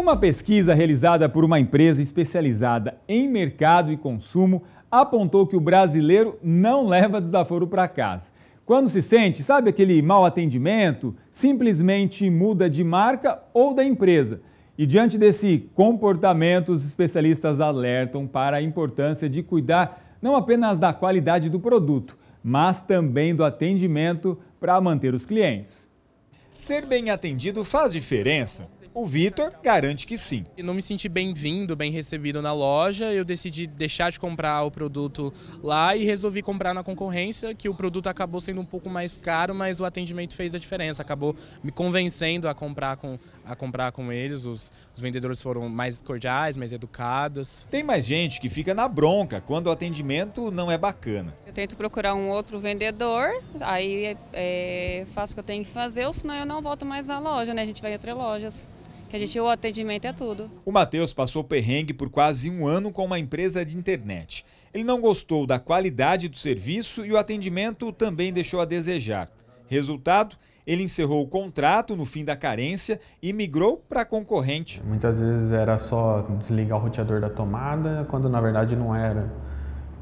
Uma pesquisa realizada por uma empresa especializada em mercado e consumo apontou que o brasileiro não leva desaforo para casa. Quando se sente, sabe aquele mau atendimento, simplesmente muda de marca ou da empresa. E diante desse comportamento, os especialistas alertam para a importância de cuidar não apenas da qualidade do produto, mas também do atendimento para manter os clientes. Ser bem atendido faz diferença. O Vitor garante que sim. E não me senti bem-vindo, bem recebido na loja, eu decidi deixar de comprar o produto lá e resolvi comprar na concorrência, que o produto acabou sendo um pouco mais caro, mas o atendimento fez a diferença, acabou me convencendo a comprar com, a comprar com eles, os, os vendedores foram mais cordiais, mais educados. Tem mais gente que fica na bronca quando o atendimento não é bacana. Eu tento procurar um outro vendedor, aí é, é faço o que eu tenho que fazer, ou senão eu não volto mais à loja, né? A gente vai entre lojas que a gente o atendimento é tudo. O Matheus passou perrengue por quase um ano com uma empresa de internet. Ele não gostou da qualidade do serviço e o atendimento também deixou a desejar. Resultado, ele encerrou o contrato no fim da carência e migrou para concorrente. Muitas vezes era só desligar o roteador da tomada, quando na verdade não era.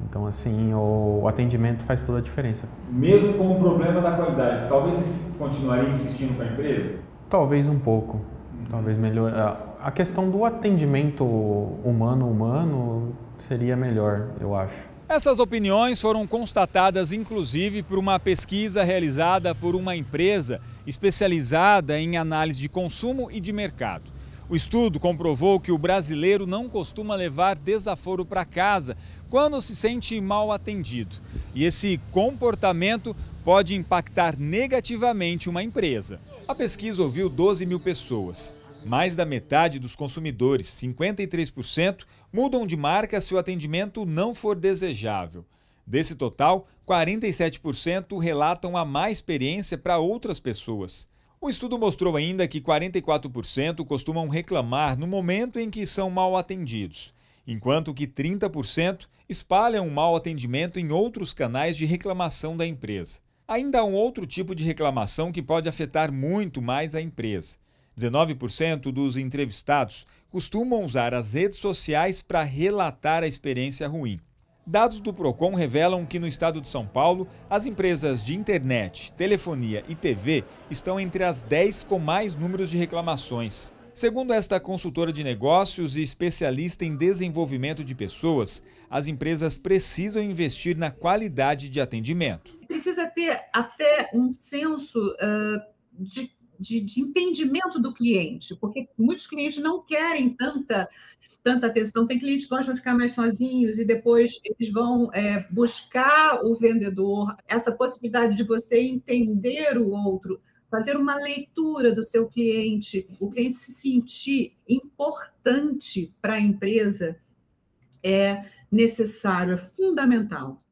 Então, assim, o atendimento faz toda a diferença. Mesmo com o problema da qualidade, talvez você continuaria insistindo com a empresa? Talvez um pouco talvez melhor A questão do atendimento humano-humano seria melhor, eu acho. Essas opiniões foram constatadas inclusive por uma pesquisa realizada por uma empresa especializada em análise de consumo e de mercado. O estudo comprovou que o brasileiro não costuma levar desaforo para casa quando se sente mal atendido. E esse comportamento pode impactar negativamente uma empresa. A pesquisa ouviu 12 mil pessoas. Mais da metade dos consumidores, 53%, mudam de marca se o atendimento não for desejável. Desse total, 47% relatam a má experiência para outras pessoas. O estudo mostrou ainda que 44% costumam reclamar no momento em que são mal atendidos, enquanto que 30% espalham o mau atendimento em outros canais de reclamação da empresa. Ainda há um outro tipo de reclamação que pode afetar muito mais a empresa. 19% dos entrevistados costumam usar as redes sociais para relatar a experiência ruim. Dados do Procon revelam que no estado de São Paulo, as empresas de internet, telefonia e TV estão entre as 10 com mais números de reclamações. Segundo esta consultora de negócios e especialista em desenvolvimento de pessoas, as empresas precisam investir na qualidade de atendimento precisa ter até um senso uh, de, de, de, entendimento do cliente, porque muitos clientes não querem tanta, tanta atenção. Tem clientes que gostam de ficar mais sozinhos e depois eles vão é, buscar o vendedor, essa possibilidade de você entender o outro, fazer uma leitura do seu cliente, o cliente se sentir importante para a empresa é necessário, é fundamental.